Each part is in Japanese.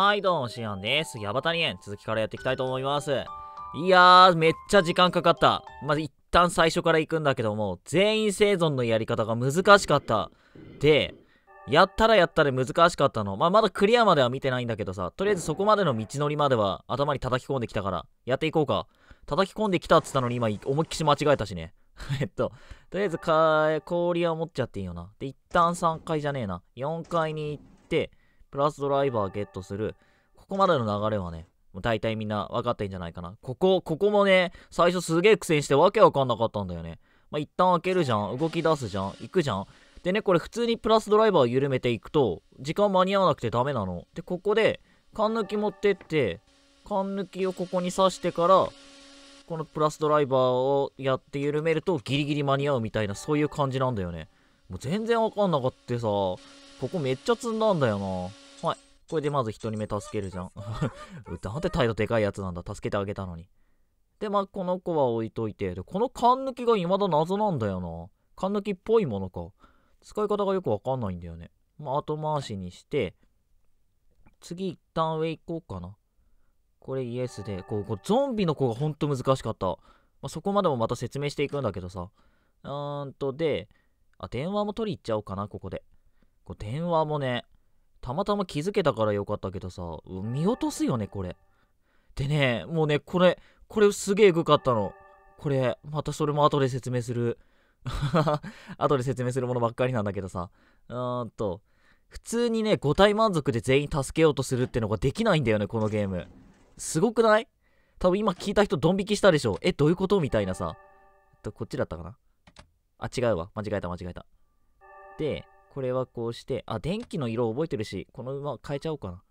はい、どうも、シアンです。ヤバタリエン、続きからやっていきたいと思います。いやー、めっちゃ時間かかった。まず、一旦最初から行くんだけども、全員生存のやり方が難しかった。で、やったらやったで難しかったの。まあ、まだクリアまでは見てないんだけどさ、とりあえずそこまでの道のりまでは頭に叩き込んできたから、やっていこうか。叩き込んできたっつったのに今、思いっきし間違えたしね。えっと、とりあえずか、氷は持っちゃっていいよな。で、一旦3階じゃねえな。4階に行って、プラスドライバーゲットする。ここまでの流れはね、もう大体みんな分かってんじゃないかな。ここ、ここもね、最初すげえ苦戦してわけわかんなかったんだよね。まあ、一旦開けるじゃん。動き出すじゃん。行くじゃん。でね、これ普通にプラスドライバー緩めていくと、時間間に合わなくてダメなの。で、ここで、缶抜き持ってって、缶抜きをここに刺してから、このプラスドライバーをやって緩めるとギリギリ間に合うみたいな、そういう感じなんだよね。もう全然わかんなかってさ、ここめっちゃ積んだんだよな。はい。これでまず1人目助けるじゃん。なんて態度でかいやつなんだ。助けてあげたのに。で、まあ、この子は置いといて。で、このん抜きが未だ謎なんだよな。ん抜きっぽいものか。使い方がよくわかんないんだよね。まあ、後回しにして、次一旦上行こうかな。これイエスで、こう、こうゾンビの子がほんと難しかった。まあ、そこまでもまた説明していくんだけどさ。うーんと、で、あ、電話も取り行っちゃおうかな、ここで。こう電話もね、たまたま気づけたからよかったけどさ、見落とすよね、これ。でね、もうね、これ、これすげえグかったの。これ、またそれも後で説明する。後で説明するものばっかりなんだけどさ。うーんと、普通にね、5体満足で全員助けようとするってのができないんだよね、このゲーム。すごくない多分今聞いた人ドン引きしたでしょ。え、どういうことみたいなさ。えっと、こっちだったかなあ、違うわ。間違えた、間違えた。で、これはこうして、あ、電気の色覚えてるし、この馬変えちゃおうかな。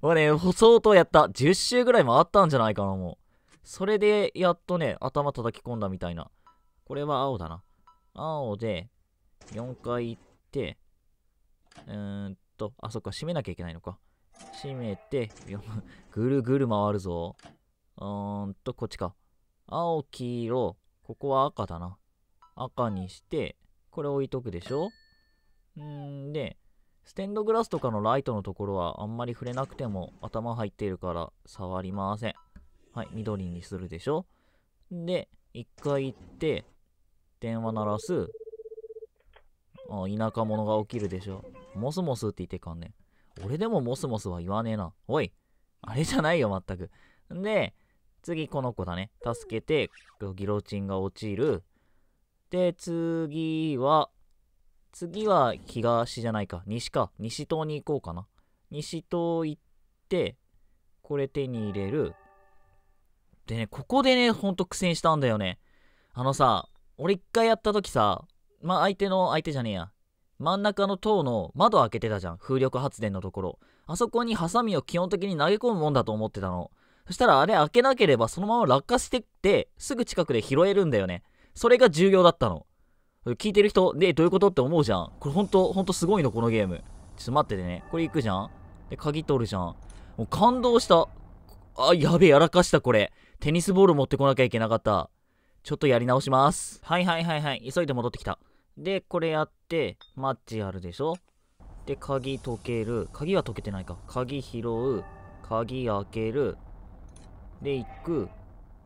もうね、相当やった。10周ぐらい回ったんじゃないかな、もう。それで、やっとね、頭叩き込んだみたいな。これは青だな。青で、4回行って、うーんと、あ、そっか、閉めなきゃいけないのか。閉めて、ぐるぐる回るぞ。うーんと、こっちか。青、黄色、ここは赤だな。赤にして、これ置いとくでしょうんで、ステンドグラスとかのライトのところはあんまり触れなくても頭入っているから触りません。はい、緑にするでしょ。で、一回行って、電話鳴らす。あ田舎者が起きるでしょ。モスモスって言ってかんね俺でもモスモスは言わねえな。おい、あれじゃないよ、全く。で、次この子だね。助けて、ギロチンが落ちる。で、次は、次は東じゃないか。西か。西島に行こうかな。西島行って、これ手に入れる。でね、ここでね、ほんと苦戦したんだよね。あのさ、俺一回やった時さ、まあ、相手の、相手じゃねえや。真ん中の塔の窓開けてたじゃん。風力発電のところ。あそこにハサミを基本的に投げ込むもんだと思ってたの。そしたらあれ開けなければそのまま落下してって、すぐ近くで拾えるんだよね。それが重要だったの。聞いてる人、で、どういうことって思うじゃん。これほんと、ほんとすごいの、このゲーム。ちょっと待っててね。これ行くじゃんで、鍵取るじゃん。もう感動した。あ、やべえ、やらかした、これ。テニスボール持ってこなきゃいけなかった。ちょっとやり直します。はいはいはいはい。急いで戻ってきた。で、これやって、マッチやるでしょで、鍵解ける。鍵は解けてないか。鍵拾う。鍵開ける。で、行く。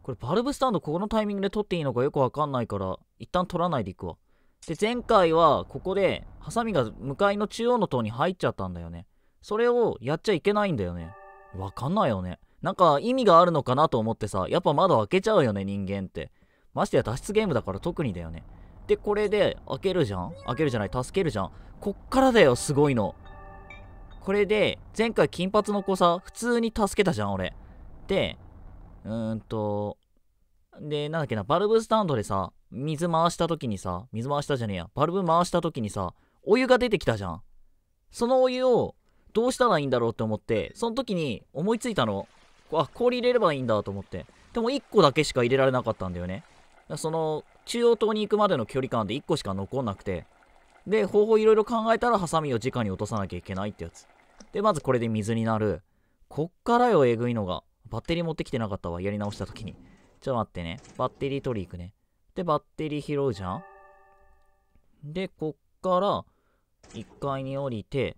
これ、バルブスタンド、ここのタイミングで取っていいのかよくわかんないから、一旦取らないでいくわ。で、前回はここで、ハサミが向かいの中央の塔に入っちゃったんだよね。それをやっちゃいけないんだよね。わかんないよね。なんか意味があるのかなと思ってさ、やっぱ窓開けちゃうよね、人間って。ましてや脱出ゲームだから特にだよね。で、これで開けるじゃん開けるじゃない、助けるじゃん。こっからだよ、すごいの。これで、前回金髪の子さ、普通に助けたじゃん、俺。で、うーんと、で、なんだっけな、バルブスタンドでさ、水回した時にさ、水回したじゃねえや、バルブ回した時にさ、お湯が出てきたじゃん。そのお湯をどうしたらいいんだろうって思って、その時に思いついたの。あ、氷入れればいいんだと思って。でも1個だけしか入れられなかったんだよね。その、中央島に行くまでの距離感で1個しか残んなくて。で、方法いろいろ考えたら、ハサミを直に落とさなきゃいけないってやつ。で、まずこれで水になる。こっからよ、えぐいのが。バッテリー持ってきてなかったわ、やり直した時に。ちょっと待ってね。バッテリー取り行くね。で、バッテリー拾うじゃんで、こっから、1階に降りて、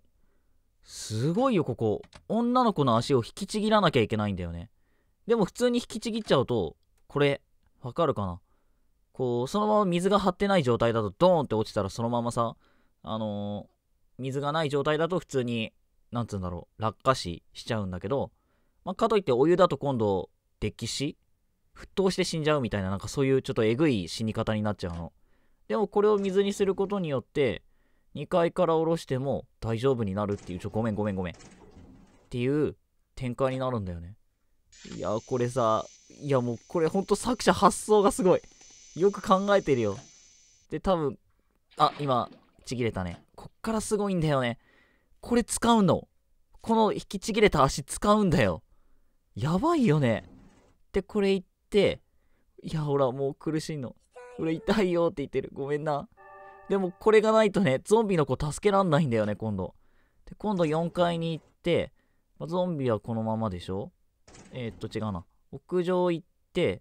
すごいよ、ここ。女の子の足を引きちぎらなきゃいけないんだよね。でも普通に引きちぎっちゃうと、これ、わかるかなこう、そのまま水が張ってない状態だと、ドーンって落ちたらそのままさ、あのー、水がない状態だと普通に、なんつうんだろう、落下死しちゃうんだけど、まあ、かといってお湯だと今度、溺死沸騰して死んじゃうみたいな、なんかそういうちょっとえぐい死に方になっちゃうの。でもこれを水にすることによって、2階から下ろしても大丈夫になるっていう、ちょ、ごめんごめんごめん。っていう展開になるんだよね。いや、これさ、いやもうこれほんと作者発想がすごい。よく考えてるよ。で、多分、あ、今、ちぎれたね。こっからすごいんだよね。これ使うの。この引きちぎれた足使うんだよ。やばいよね。で、これ一って「いやほらもう苦しいの俺痛いよ」って言ってるごめんなでもこれがないとねゾンビの子助けらんないんだよね今度で今度4階に行って、まゾンビはこのままでしょえー、っと違うな屋上行って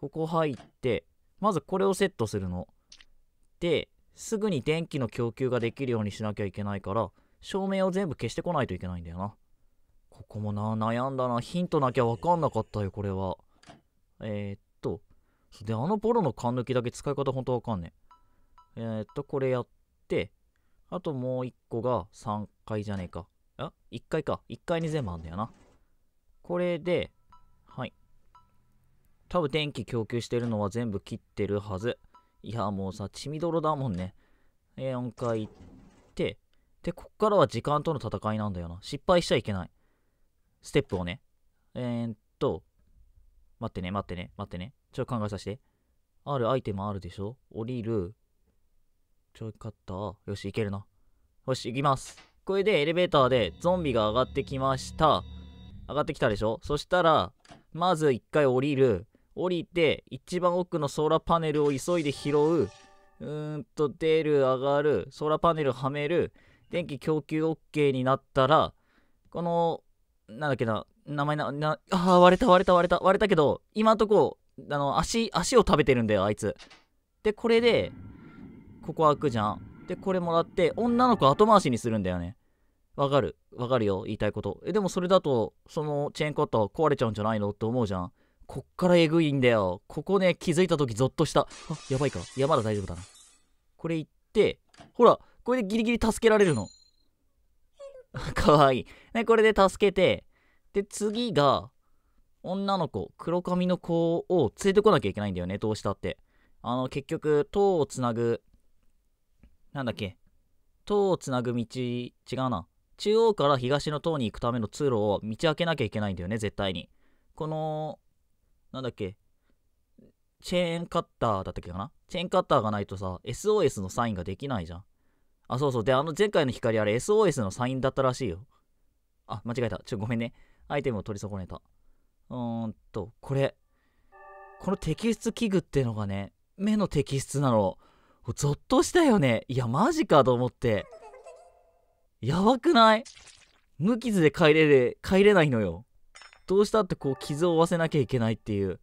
ここ入ってまずこれをセットするのですぐに電気の供給ができるようにしなきゃいけないから照明を全部消してこないといけないんだよなここもな悩んだなヒントなきゃ分かんなかったよこれはえー、っと、で、あのポロの缶抜きだけ使い方ほんとわかんねえ。えー、っと、これやって、あともう一個が3階じゃねえか。あ ?1 階か。1階に全部あんだよな。これで、はい。多分電気供給してるのは全部切ってるはず。いや、もうさ、血みどろだもんね。えー、4回行って、で、こっからは時間との戦いなんだよな。失敗しちゃいけない。ステップをね。えー、っと、待ってね、待ってね、待ってね。ちょ、考えさせて。あるアイテムあるでしょ降りる。ちょいカッター。よし、いけるな。よし、行きます。これでエレベーターでゾンビが上がってきました。上がってきたでしょそしたら、まず一回降りる。降りて、一番奥のソーラーパネルを急いで拾う。うーんと、出る、上がる。ソーラーパネルはめる。電気供給 OK になったら、この、なんだっけな、名前な、な、あ割れた割れた割れた割れたけど、今んとこ、あの、足、足を食べてるんだよ、あいつ。で、これで、ここ開くじゃん。で、これもらって、女の子後回しにするんだよね。わかる。わかるよ、言いたいこと。え、でもそれだと、そのチェーンカッター壊れちゃうんじゃないのって思うじゃん。こっからえぐいんだよ。ここね、気づいた時ゾッとした。あ、やばいか。いや、まだ大丈夫だな。これ行って、ほら、これでギリギリ助けられるの。かわいい。ね、これで助けて、で、次が、女の子、黒髪の子を連れてこなきゃいけないんだよね、どうしたって。あの、結局、塔をつなぐ、なんだっけ、塔をつなぐ道、違うな。中央から東の塔に行くための通路を道開けなきゃいけないんだよね、絶対に。この、なんだっけ、チェーンカッターだったっけかなチェーンカッターがないとさ、SOS のサインができないじゃん。あ、そうそう。で、あの前回の光あれ SOS のサインだったらしいよ。あ、間違えた。ちょ、ごめんね。アイテムを取り損ねた。うーんと、これ。この摘出器具ってのがね、目の摘出なの。ゾッとしたよね。いや、マジかと思って。やばくない無傷で帰れる、帰れないのよ。どうしたってこう傷を負わせなきゃいけないっていう。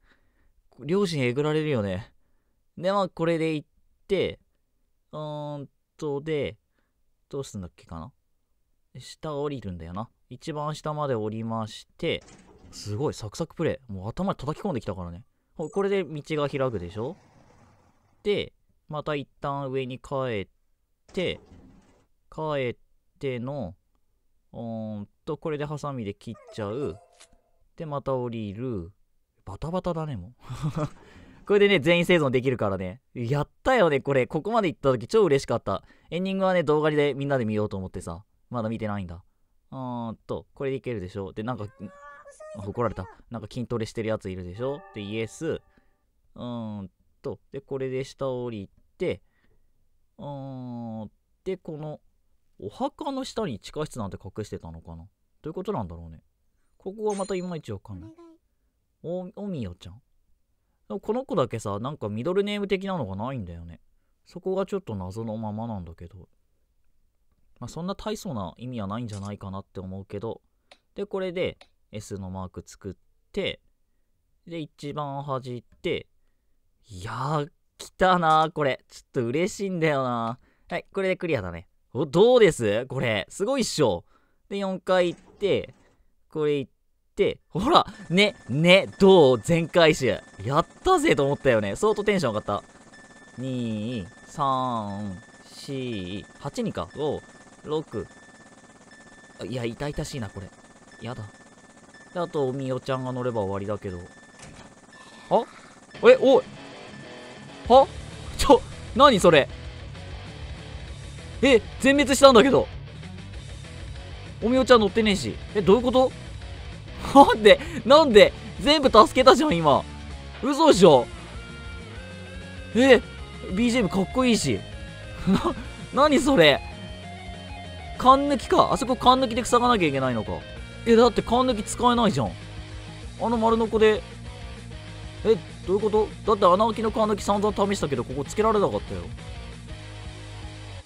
両親えぐられるよね。で、まあこれで行って、うーんとで、どうすんだっけかな下降りるんだよな。一番下まで降りまして、すごい、サクサクプレイ。もう頭に叩き込んできたからね。これで道が開くでしょで、また一旦上に帰って、帰っての、うーんと、これでハサミで切っちゃう。で、また降りる。バタバタだね、もう。これでね、全員生存できるからね。やったよね、これ。ここまで行った時超嬉しかった。エンディングはね、動画でみんなで見ようと思ってさ。まだ見てないんだ。うーんと、これでいけるでしょで、なんか、怒られた。なんか筋トレしてるやついるでしょで、イエス。うーんと、で、これで下降りて、うーん、で、この、お墓の下に地下室なんて隠してたのかなどういうことなんだろうね。ここはまたいまいちわかんない。お、おみよちゃんこの子だけさ、なんかミドルネーム的なのがないんだよね。そこがちょっと謎のままなんだけど。まそんな大層な意味はないんじゃないかなって思うけど、で、これで S のマーク作って、で、一番端行って、いやー、来たなこれ。ちょっと嬉しいんだよなはい、これでクリアだね。お、どうですこれ。すごいっしょ。で、4回行って、これ行って、ほらね、ね、どう全回収。やったぜと思ったよね。相当テンション上がった。2、3、4、8にか。お6。いや、痛々しいな、これ。やだ。で、あと、みおちゃんが乗れば終わりだけど。はえ、おいはちょ、なにそれえ、全滅したんだけど。おみおちゃん乗ってねえし。え、どういうことなんで、なんで、全部助けたじゃん、今。嘘でしょ。え、BGM かっこいいし。な、なにそれ缶抜きか。あそこ缶抜きで塞がなきゃいけないのか。え、だって缶抜き使えないじゃん。あの丸のこで。え、どういうことだって穴開きの缶抜き散々試したけど、ここつけられなかったよ。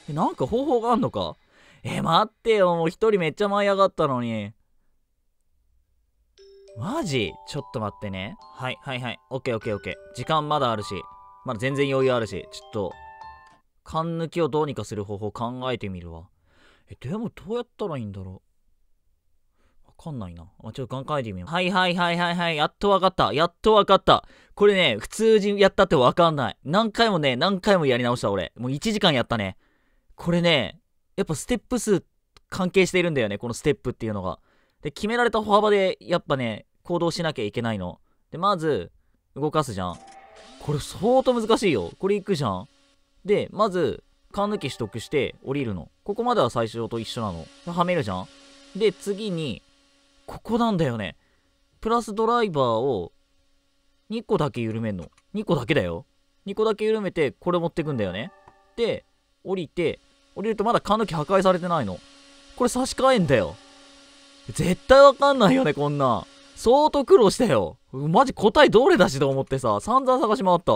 え、なんか方法があんのか。え、待ってよ。もう一人めっちゃ舞い上がったのに。マジちょっと待ってね。はい、はいはい。オッケーオッケーオッケー。時間まだあるし。まだ全然余裕あるし。ちょっと、缶抜きをどうにかする方法考えてみるわ。え、でもどうやったらいいんだろう。わかんないな。あ、ちょっと考えてみよう。はいはいはいはいはい。やっとわかった。やっとわかった。これね、普通にやったってわかんない。何回もね、何回もやり直した俺。もう1時間やったね。これね、やっぱステップ数関係しているんだよね。このステップっていうのが。で、決められた歩幅で、やっぱね、行動しなきゃいけないの。で、まず、動かすじゃん。これ相当難しいよ。これいくじゃん。で、まず、缶抜き取得して降りるの。ここまでは最初と一緒なの。はめるじゃんで、次に、ここなんだよね。プラスドライバーを2個だけ緩めんの。2個だけだよ。2個だけ緩めて、これ持ってくんだよね。で、降りて、降りるとまだ缶抜き破壊されてないの。これ差し替えんだよ。絶対わかんないよね、こんな。相当苦労したよ。マジ答えどれだしと思ってさ、散々探し回った。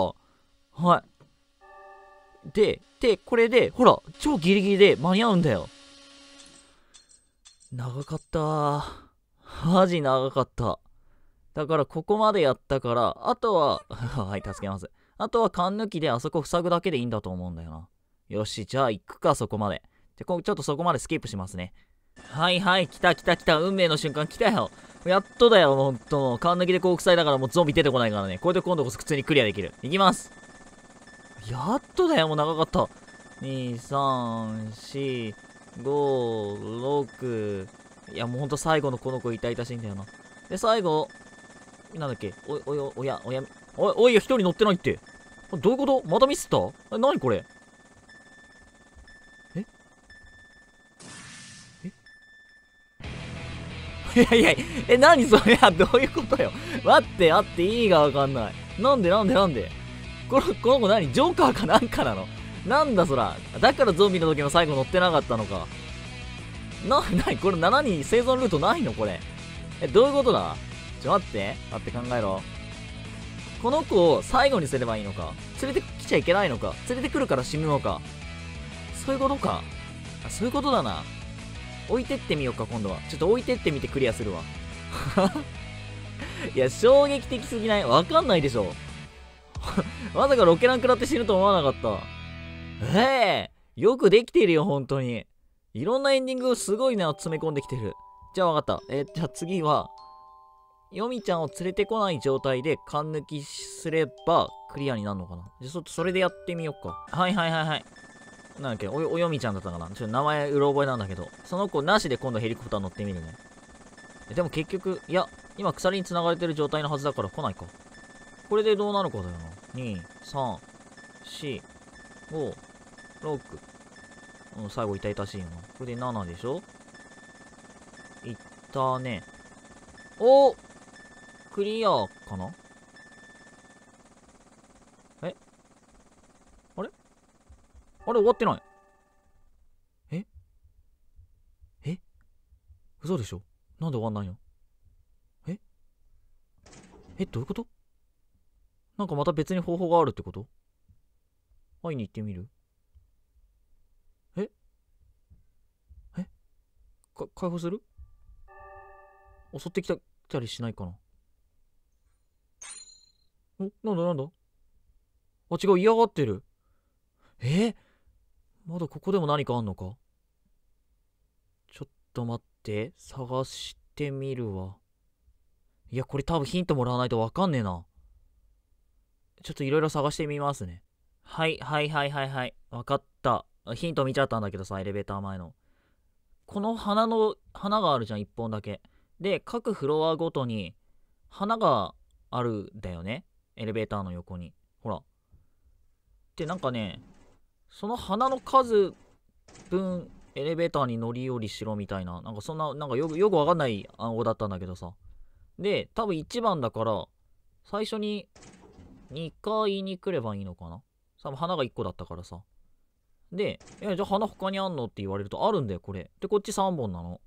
はい。で、で、これで、ほら、超ギリギリで間に合うんだよ。長かった。マジ長かった。だから、ここまでやったから、あとは はい、助けます。あとは缶抜きであそこ塞ぐだけでいいんだと思うんだよな。よし、じゃあ行くか、そこまで。で、こちょっとそこまでスキップしますね。はいはい、来た来た来た、運命の瞬間来たよ。やっとだよ、ほんと。缶抜きでこう塞いだからもうゾンビ出てこないからね。これで今度こそ普通にクリアできる。いきます。やっとだよ、もう長かった。2、3、4、5、6、いや、もうほんと最後のこの子痛々しいんだよな。で、最後、なんだっけ、お、お、お、おや、おや、お、い、おい一人乗ってないって。どういうことまたミスったえ、なにこれええ いやいや、え、なにそれ どういうことよ。待って、あって、いいがわかんない。なんでなんでなんでこの、この子何ジョーカーかなんかなのなんだそら。だからゾンビの時の最後乗ってなかったのか。な、なにこれ7人生存ルートないのこれ。え、どういうことだちょ、待って。待って考えろ。この子を最後にすればいいのか連れてきちゃいけないのか連れてくるから死ぬのかそういうことかあ、そういうことだな。置いてってみようか、今度は。ちょっと置いてってみてクリアするわ。いや、衝撃的すぎないわかんないでしょ。まさかロケラン食らって死ぬと思わなかった。ええー、よくできてるよ、本当に。いろんなエンディングをすごいな、詰め込んできてる。じゃあ分かった。えー、じゃあ次は、ヨミちゃんを連れてこない状態で勘抜きすればクリアになるのかなじゃあとそれでやってみようか。はいはいはいはい。なんだっけお、およちゃんだったかなちょっと名前うろ覚えなんだけど。その子なしで今度ヘリコプター乗ってみるね。でも結局、いや、今鎖に繋がれてる状態のはずだから来ないか。これでどうなるかだよな。2、3、4、5、6。うん、最後痛々しいよな。これで7でしょいったね。おクリアかなえあれあれ終わってないええ嘘でしょなんで終わんないのええどういうことなんかまた別に方法があるってこと会いに行ってみるええか解放する襲ってきたたりしないかなおなんだなんだあ違う嫌がってるえまだここでも何かあんのかちょっと待って探してみるわいやこれ多分ヒントもらわないとわかんねえなちょっといろいろ探してみますね。はい、はい、はい、はい、はい。わかった。ヒント見ちゃったんだけどさ、エレベーター前の。この花の、花があるじゃん、1本だけ。で、各フロアごとに、花があるんだよね。エレベーターの横に。ほら。で、なんかね、その花の数分、エレベーターに乗り降りしろみたいな、なんかそんな、なんかよく、よくわかんない暗号だったんだけどさ。で、多分1番だから、最初に2階に来ればいいのかなさ、花が1個だったからさ。で、え、じゃあ花他にあんのって言われると、あるんだよ、これ。で、こっち3本なの。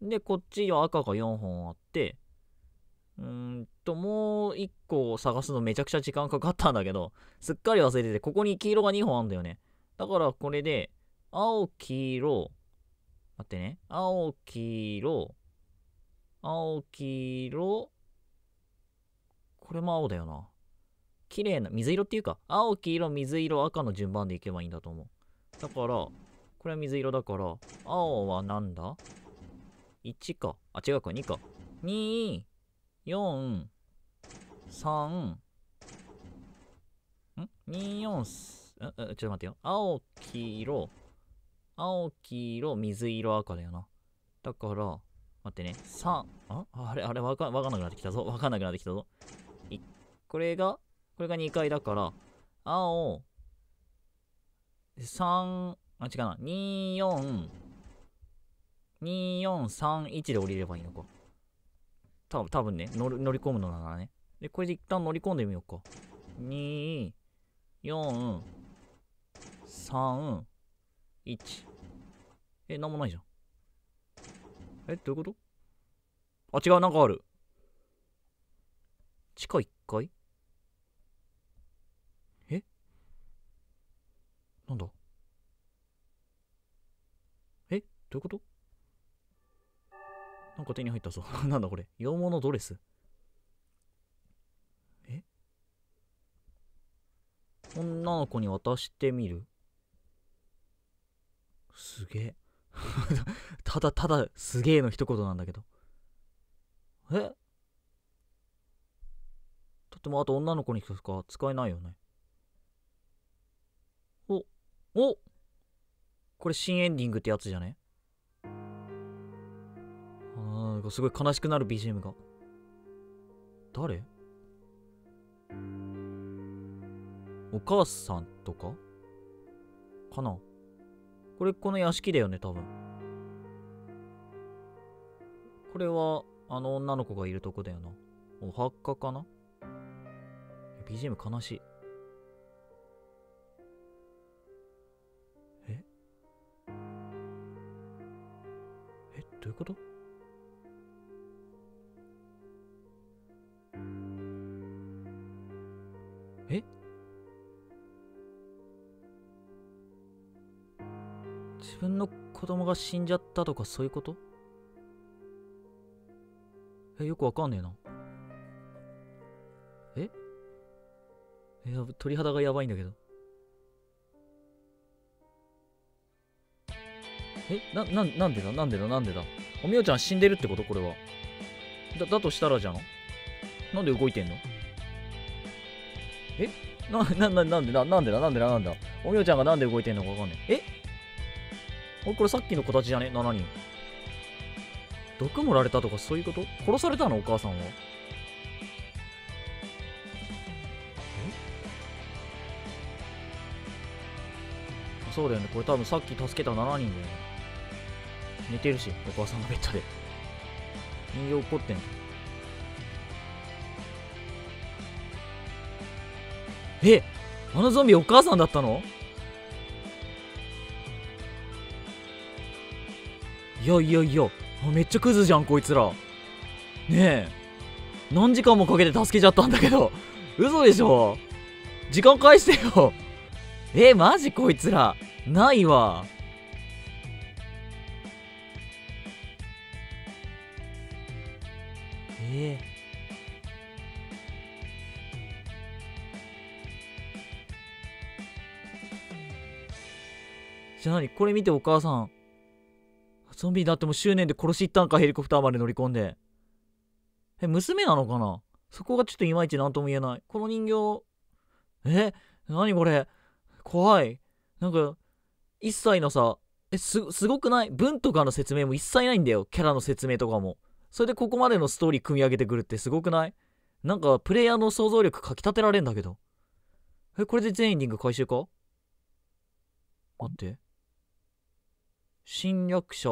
で、こっちは赤が4本あって、うんと、もう1個探すのめちゃくちゃ時間かかったんだけど、すっかり忘れてて、ここに黄色が2本あんだよね。だからこれで、青、黄色、待ってね、青、黄色、青、黄色、これも青だよな。綺麗な水色っていうか青黄色水色赤の順番でいけばいいんだと思うだからこれは水色だから青はなんだ ?1 かあ違うか2か2 4 3ん ?24 んちょっと待ってよ青黄色青黄色水色赤だよなだから待ってね3ああれあれわかかんなくなってきたぞわかんなくなってきたぞこれがこれが2階だから、青、3、あ、違うな、2、4、2431で降りればいいのか。たぶんね乗る、乗り込むのならね。で、これで一旦乗り込んでみようか。2、4、3、1。え、なんもないじゃん。え、どういうことあ、違う、なんかある。地下1階なんだえどういうことなんか手に入ったぞ。なんだこれ。羊毛のドレス。え女の子に渡してみるすげえ。ただただすげえの一言なんだけど。えだってもうあと女の子にしか使えないよね。おこれ新エンディングってやつじゃねなんかすごい悲しくなる BGM が。誰お母さんとかかなこれこの屋敷だよね、多分。これは、あの女の子がいるとこだよな。お墓かな ?BGM 悲しい。どういうことえ自分の子供が死んじゃったとかそういうことえ、よくわかんねえな。えいや、鳥肌がやばいんだけど。えな、な、なんでだなんでだなんでだおみおちゃん死んでるってことこれは。だ、だとしたらじゃんなんで動いてんのえな、な、な、なんでだなんでだなんでだなんでだおみおちゃんがなんで動いてんのかわかんない。えおこれさっきの子たちじゃね ?7 人。毒盛られたとかそういうこと殺されたのお母さんは。そうだよねこれ多分さっき助けた7人だよね寝てるし、お母さんのベッドで。人形怒ってんの。えあのゾンビお母さんだったのいやいやいや、めっちゃクズじゃん、こいつら。ねえ。何時間もかけて助けちゃったんだけど。嘘でしょ時間返してよ。え、マジこいつら。ないわ。じゃあ何これ見てお母さん。ゾンビになっても執念で殺し行ったんか、ヘリコプターまで乗り込んで。え、娘なのかなそこがちょっといまいち何とも言えない。この人形、え、何これ怖い。なんか、一切のさ、え、す、すごくない文とかの説明も一切ないんだよ。キャラの説明とかも。それでここまでのストーリー組み上げてくるってすごくないなんか、プレイヤーの想像力かき立てられんだけど。え、これで全エンディング回収か待って。侵略者、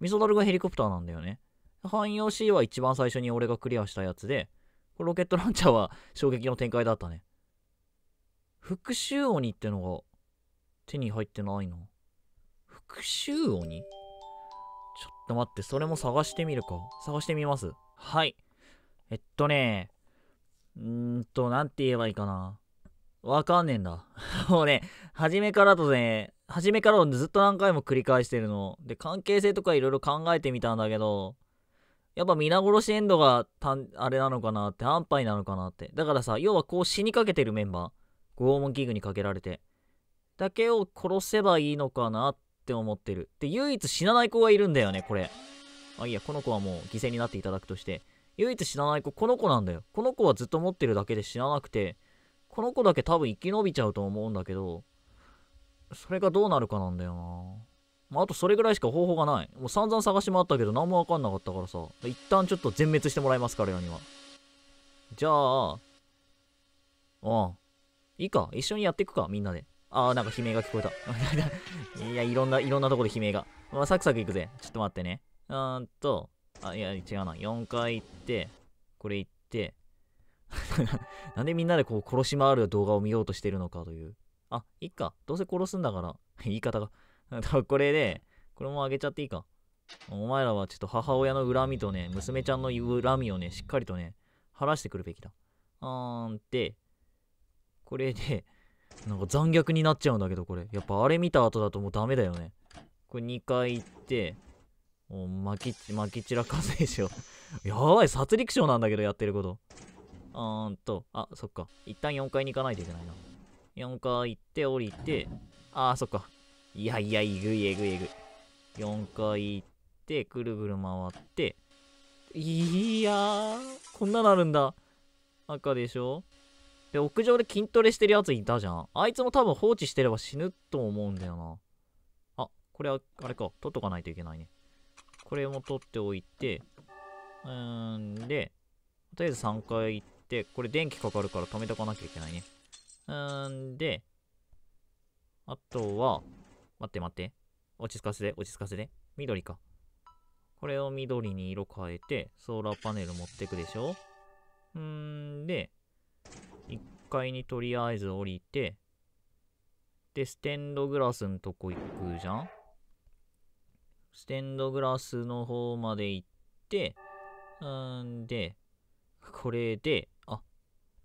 ミソダルがヘリコプターなんだよね。汎用 C は一番最初に俺がクリアしたやつで、ロケットランチャーは衝撃の展開だったね。復讐鬼ってのが手に入ってないの。復讐鬼ちょっと待って、それも探してみるか。探してみます。はい。えっとね、うーんと、なんて言えばいいかな。わかんねえんだ。もうね、初めからとね、初めからずっと何回も繰り返してるの。で、関係性とかいろいろ考えてみたんだけど、やっぱ皆殺しエンドがたあれなのかなって、安牌なのかなって。だからさ、要はこう死にかけてるメンバー、拷問器具にかけられて、だけを殺せばいいのかなって思ってる。で、唯一死なない子がいるんだよね、これ。あ、いや、この子はもう犠牲になっていただくとして。唯一死なない子、この子なんだよ。この子はずっと持ってるだけで死ななくて、この子だけ多分生き延びちゃうと思うんだけど、それがどうなるかなんだよな。まあ、あとそれぐらいしか方法がない。もう散々探し回ったけど何もわかんなかったからさ。一旦ちょっと全滅してもらいます、彼らには。じゃあ、うん。いいか。一緒にやっていくか、みんなで。ああ、なんか悲鳴が聞こえた。いや、いろんな、いろんなとこで悲鳴が。まあ、サクサク行くぜ。ちょっと待ってね。うーんと、あ、いや、違うな。4回行って、これ行って、なんでみんなでこう殺し回る動画を見ようとしてるのかという。あ、いっか。どうせ殺すんだから。言い方が。これで、これもあげちゃっていいか。お前らはちょっと母親の恨みとね、娘ちゃんの恨みをね、しっかりとね、晴らしてくるべきだ。あーんって、これで、なんか残虐になっちゃうんだけど、これ。やっぱあれ見た後だともうダメだよね。これ2回行って、おまき、き散らかすでしょ。やばい、殺戮賞なんだけど、やってること。あーんと、あ、そっか。一旦4階に行かないといけないな。4階行って降りて、あー、そっか。いやいや、えぐいえぐいえぐい。4階行って、ぐるぐる回って、いやー、こんなのあるんだ。赤でしょで、屋上で筋トレしてるやついたじゃん。あいつも多分放置してれば死ぬと思うんだよな。あ、これは、あれか。取っとかないといけないね。これも取っておいて、うーん、で、とりあえず3階行って、これ電気かかるから止めとかなきゃいけないね。うんで、あとは、待って待って。落ち着かせて、落ち着かせて。緑か。これを緑に色変えて、ソーラーパネル持ってくでしょうんで、1階にとりあえず降りて、で、ステンドグラスのとこ行くじゃんステンドグラスの方まで行って、うんで、これで、あ、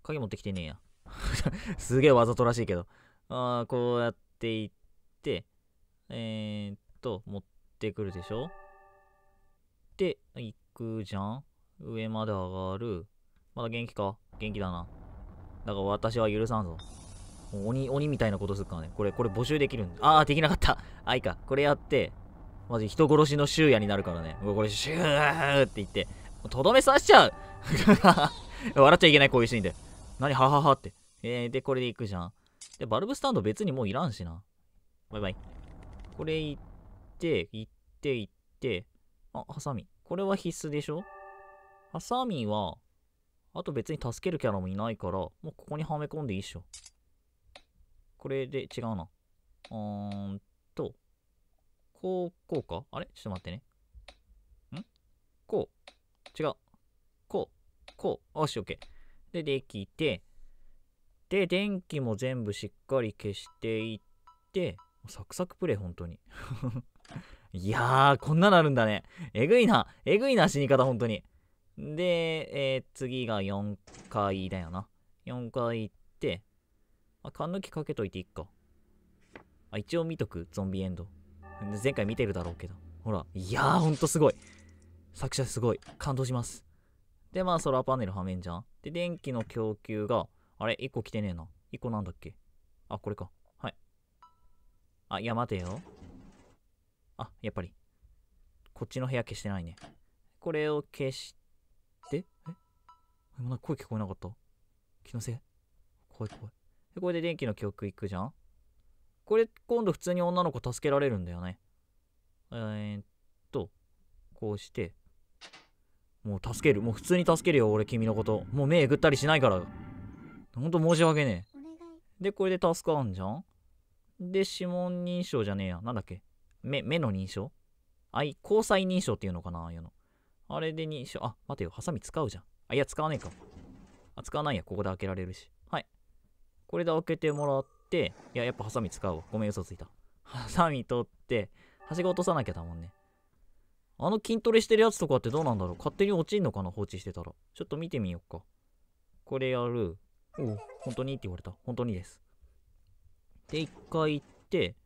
鍵持ってきてねえや。すげえわざとらしいけど。ああ、こうやっていって、えー、っと、持ってくるでしょで、行くじゃん上まで上がる。まだ元気か元気だな。だから私は許さんぞ。鬼、鬼みたいなことするからね。これ、これ募集できるんだ。あー、できなかった。あ、いか。これやって、マジ人殺しの終夜になるからね。これ、シューって言って、とどめさしちゃう 笑っちゃいけない、こういうシーンで。何はははって。えー、で、これで行くじゃん。で、バルブスタンド別にもういらんしな。バイバイ。これ行って、行って、行って。あ、ハサミ。これは必須でしょハサミは、あと別に助けるキャラもいないから、もうここにはめ込んでいいっしょ。これで違うな。うーんと、こう、こうかあれちょっと待ってね。んこう。違う。こう。こう。よし、オッケー。で、できて、で、電気も全部しっかり消していって、サクサクプレイ、本当に。いやー、こんななるんだね。えぐいな。えぐいな、死に方、本当に。で、えー、次が4階だよな。4階行って、あ、缶抜きかけといていっか。あ、一応見とく、ゾンビエンド。前回見てるだろうけど。ほら、いやー、ほんとすごい。作者すごい。感動します。で、まあ、ソラーパネルはめんじゃん。で、電気の供給が、あれ ?1 個来てねえな。1個なんだっけあ、これか。はい。あ、いや、待てよ。あ、やっぱり。こっちの部屋消してないね。これを消して、え今な声聞こえなかった気のせい怖い怖い。で、これで電気の記憶いくじゃんこれ、今度普通に女の子助けられるんだよね。えー、っと、こうして、もう助ける。もう普通に助けるよ、俺君のこと。もう目えぐったりしないから。ほんと申し訳ねえ。で、これで助かるんじゃんで、指紋認証じゃねえや。なんだっけ目、目の認証あい、交際認証っていうのかなああいうの。あれで認証。あ、待てよ。ハサミ使うじゃん。あ、いや、使わねえか。あ、使わないや。ここで開けられるし。はい。これで開けてもらって、いや、やっぱハサミ使うわ。ごめん、嘘ついた。ハサミ取って、はしご落とさなきゃだもんね。あの筋トレしてるやつとかってどうなんだろう勝手に落ちんのかな放置してたら。ちょっと見てみようか。これやる。お本当にって言われた。本当にです。で、一回行って、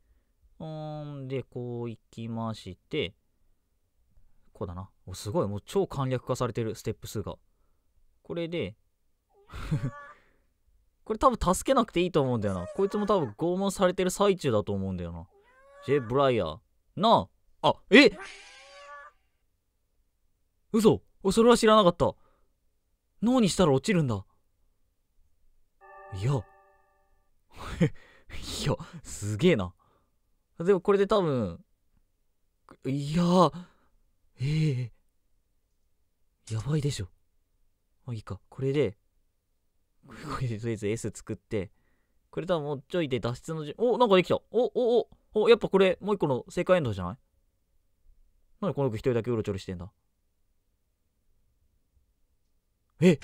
うんで、こう行きまして、こうだな。お、すごい。もう超簡略化されてる、ステップ数が。これで これ多分助けなくていいと思うんだよな。こいつも多分拷問されてる最中だと思うんだよな。ジェ・ブライヤー。なあ、あ、え嘘それは知らなかった。脳にしたら落ちるんだ。いや。いや、すげえな。でもこれで多分、いやええー、やばいでしょ。まあいいか、これで、これでとりあえず S 作って、これ多分もうちょいで脱出のじ、お、なんかできた。お、お、お、お、やっぱこれ、もう一個の正解エンドじゃないなこの子一人だけうろちょろしてんだ。え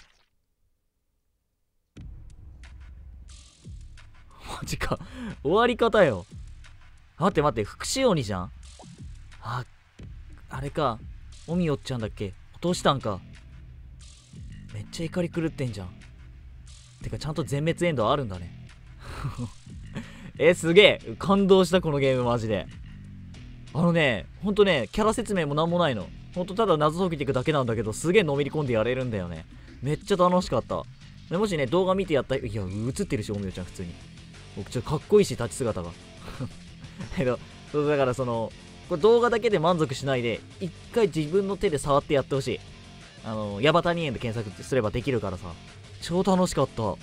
マジか終わり方よ。待って待って、福祉鬼じゃんあ、あれか。オミオっちゃんだっけ落としたんか。めっちゃ怒り狂ってんじゃん。てか、ちゃんと全滅エンドあるんだね。え、すげえ感動したこのゲームマジで。あのね、ほんとね、キャラ説明もなんもないの。ほんとただ謎解きていくだけなんだけど、すげえのめり込んでやれるんだよね。めっちゃ楽しかった。でもしね、動画見てやったいや、映ってるし、おみよちゃん、普通に。僕、ちょっとかっこいいし、立ち姿が。けど、そうだからその、これ動画だけで満足しないで、一回自分の手で触ってやってほしい。あの、ヤバタニ園で検索すればできるからさ。超楽しかった。はい。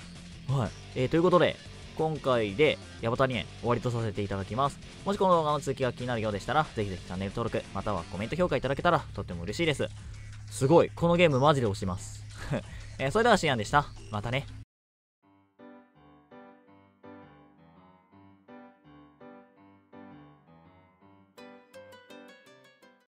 えー、ということで、今回でヤバタニ園終わりとさせていただきます。もしこの動画の続きが気になるようでしたら、ぜひぜひチャンネル登録、またはコメント評価いただけたらとっても嬉しいです。すごい。このゲームマジで押します。えー、それでは、シアンでした。またね。